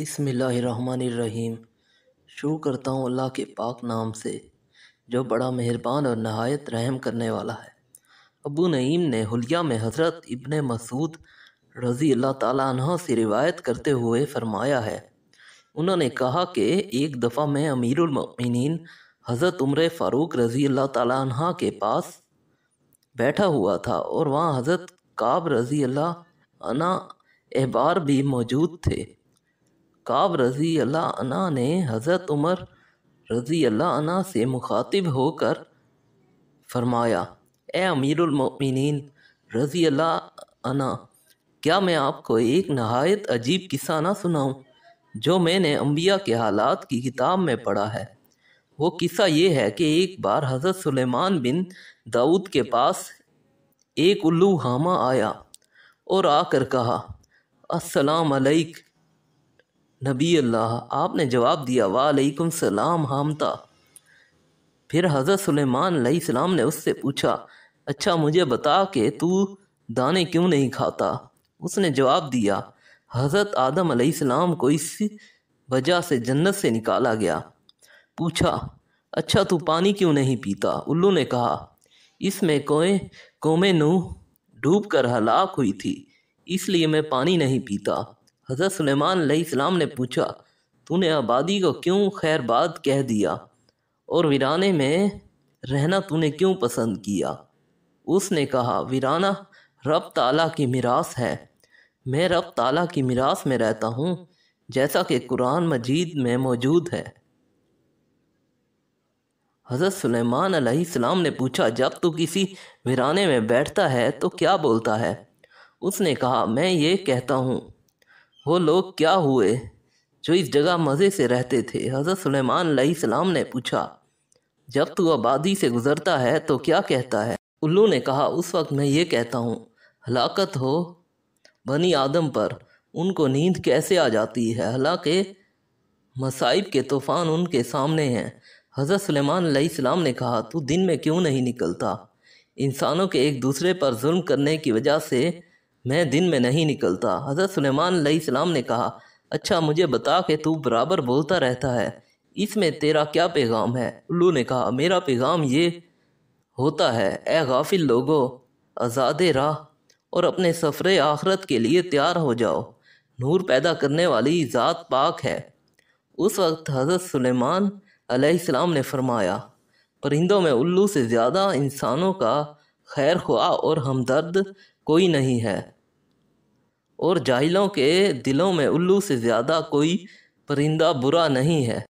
बसमीम शुरू करता हूँ अल्लाह के पाक नाम से जो बड़ा मेहरबान और नहायत रहम करने वाला है अबू नईम ने हलिया में हज़रत इबन मसूद रज़ी अल्लाह तह से रिवायत करते हुए फ़रमाया है उन्होंने कहा कि एक दफ़ा मैं अमीरमिन हज़रत उम्र फ़ारूक रज़ी अल्लाह तह के पास बैठा हुआ था और वहाँ हज़रत काब रज़ी अल्लाह अना अहबार भी मौजूद थे काब रज़ी अल्लाह ने हज़रत उमर रज़ी अल्लाह से मुखातिब होकर फरमाया ए अमीरमिन रज़ी अल्लाह क्या मैं आपको एक नहायत अजीब किस्सा ना सुनाऊँ जो मैंने अम्बिया के हालात की किताब में पढ़ा है वो किस्सा ये है कि एक बार हज़रत सुलेमान बिन दाऊद के पास एक उल्लू हामा आया और आकर कहा अस्सलाम अलैक नबी अल्लाह आपने जवाब दिया वालेकुम सलाम हामता फिर हज़रत सुलेमान सलाम ने उससे पूछा अच्छा मुझे बता के तू दाने क्यों नहीं खाता उसने जवाब दिया हज़रत आदम सलाम को इस वजह से जन्नत से निकाला गया पूछा अच्छा तू पानी क्यों नहीं पीता उल्लू ने कहा इसमें कोए कोमे नूह डूब कर हलाक हुई थी इसलिए मैं पानी नहीं पीता हज़रत सलेमान सलाम ने पूछा तूने आबादी को क्यों खैरबाद कह दिया और वीराने में रहना तूने क्यों पसंद किया उसने कहा वीराना रब ताला की मिरास है मैं रब ताला की मिरास में रहता हूँ जैसा कि कुरान मजीद में मौजूद है हज़रत सुलेमान सलाम ने पूछा जब तू किसी वीराने में बैठता है तो क्या बोलता है उसने कहा मैं ये कहता हूँ वो लोग क्या हुए जो इस जगह मज़े से रहते थे हज़रत सुलेमान सलाम ने पूछा जब तू आबादी से गुज़रता है तो क्या कहता है उल्लू ने कहा उस वक्त मैं ये कहता हूँ हलाकत हो बनी आदम पर उनको नींद कैसे आ जाती है हालांकि मसाइब के तूफ़ान उनके सामने हैं हज़रत सलेमान सलाम ने कहा तू दिन में क्यों नहीं निकलता इंसानों के एक दूसरे पर जुल्म करने की वजह से मैं दिन में नहीं निकलता हज़रत सुलेमान सलाम ने कहा अच्छा मुझे बता के तू बराबर बोलता रहता है इसमें तेरा क्या पैगाम है उल्लू ने कहा मेरा पैगाम ये होता है ए गाफिल लोगो आज़ाद राह और अपने सफ़र आखरत के लिए तैयार हो जाओ नूर पैदा करने वाली ज़ात पाक है उस वक्त हज़रत सलेमान सलाम ने फरमाया परिंदों में उल्लू से ज़्यादा इंसानों का खैर ख्वाह और हमदर्द कोई नहीं है और जाहिलों के दिलों में उल्लू से ज़्यादा कोई परिंदा बुरा नहीं है